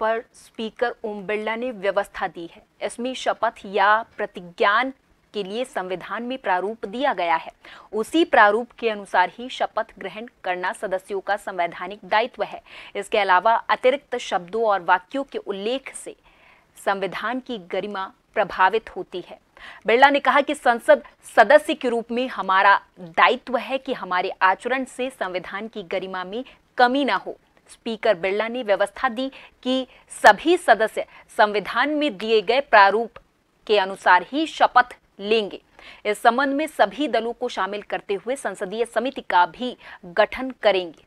पर स्पीकर ओम बिरला ने व्यवस्था दी है इसमें शपथ या प्रतिज्ञान के लिए संविधान में प्रारूप दिया गया है उसी प्रारूप के अनुसार ही शपथ ग्रहण करना सदस्यों का संवैधानिक दायित्व है इसके अलावा अतिरिक्त शब्दों और वाक्यों के उल्लेख से संविधान की गरिमा प्रभावित होती है बिरला ने कहा कि संसद सदस्य के रूप में हमारा दायित्व है कि हमारे आचरण से संविधान की गरिमा में कमी ना हो स्पीकर बिरला ने व्यवस्था दी कि सभी सदस्य संविधान में दिए गए प्रारूप के अनुसार ही शपथ लेंगे इस संबंध में सभी दलों को शामिल करते हुए संसदीय समिति का भी गठन करेंगे